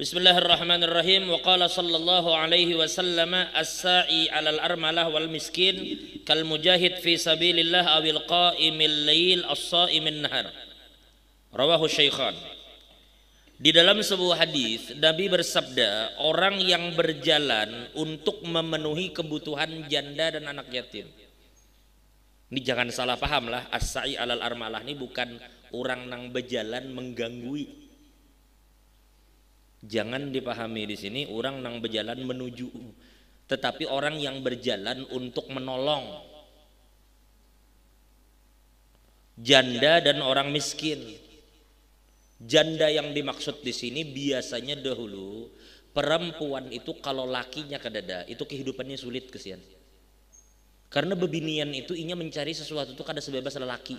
بسم الله الرحمن الرحيم وقال صلى as-sa'i 'alal armalah wal miskin kal mujahid fi sabilillah awil qa'imil lail as الصائم nahar. Rawahu Syaikhan. Di dalam sebuah hadis Nabi bersabda, orang yang berjalan untuk memenuhi kebutuhan janda dan anak yatim. Ini jangan salah paham lah, as-sa'i alal armalah ini bukan orang nang berjalan mengganggui. Jangan dipahami di sini orang nang berjalan menuju tetapi orang yang berjalan untuk menolong janda dan orang miskin. Janda yang dimaksud di sini biasanya dahulu perempuan itu kalau lakinya kedada itu kehidupannya sulit kesian. Karena bebinian itu inya mencari sesuatu itu kada sebebas lelaki.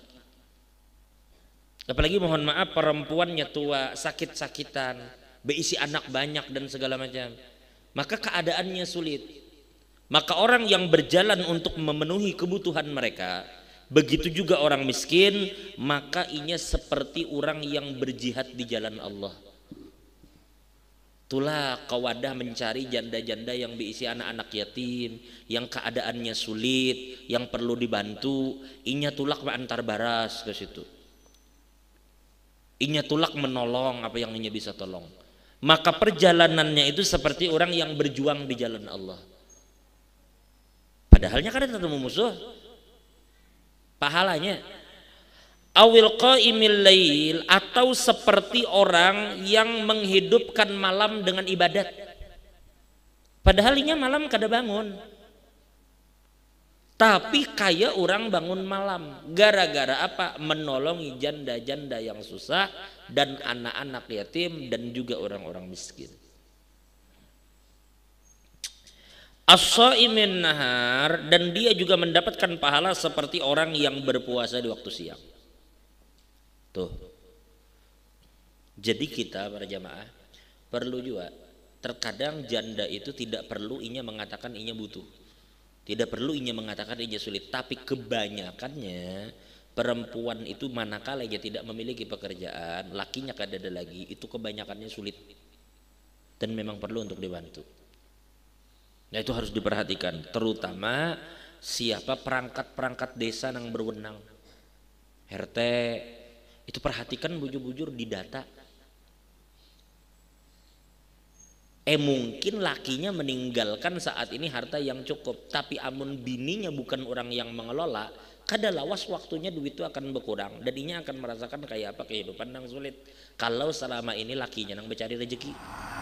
Apalagi mohon maaf perempuannya tua, sakit-sakitan, berisi anak banyak dan segala macam maka keadaannya sulit maka orang yang berjalan untuk memenuhi kebutuhan mereka begitu juga orang miskin maka inya seperti orang yang berjihad di jalan Allah Itulah kawadah mencari janda-janda yang diisi anak-anak yatim, yang keadaannya sulit, yang perlu dibantu. Inya tulak antar baras ke situ. Inya tulak menolong apa yang inya bisa tolong maka perjalanannya itu seperti orang yang berjuang di jalan Allah. Padahalnya kan ketemu musuh. Pahalanya awil qaimil lail atau seperti orang yang menghidupkan malam dengan ibadat. Padahalnya malam kada bangun. Tapi kaya orang bangun malam. Gara-gara apa? Menolongi janda-janda yang susah dan anak-anak yatim dan juga orang-orang miskin. As-saimin nahar dan dia juga mendapatkan pahala seperti orang yang berpuasa di waktu siang. Tuh. Jadi kita para jamaah perlu juga terkadang janda itu tidak perlu inya mengatakan inya butuh tidak perlu inya mengatakan inya sulit, tapi kebanyakannya perempuan itu manakala ia tidak memiliki pekerjaan, lakinya kada ada lagi, itu kebanyakannya sulit dan memang perlu untuk dibantu. Nah itu harus diperhatikan, terutama siapa perangkat-perangkat desa yang berwenang. RT itu perhatikan bujur-bujur di data Eh mungkin lakinya meninggalkan saat ini harta yang cukup, tapi amun bininya bukan orang yang mengelola, kada lawas waktunya duit itu akan berkurang dan ini akan merasakan kayak apa kehidupan yang sulit. Kalau selama ini lakinya yang mencari rezeki.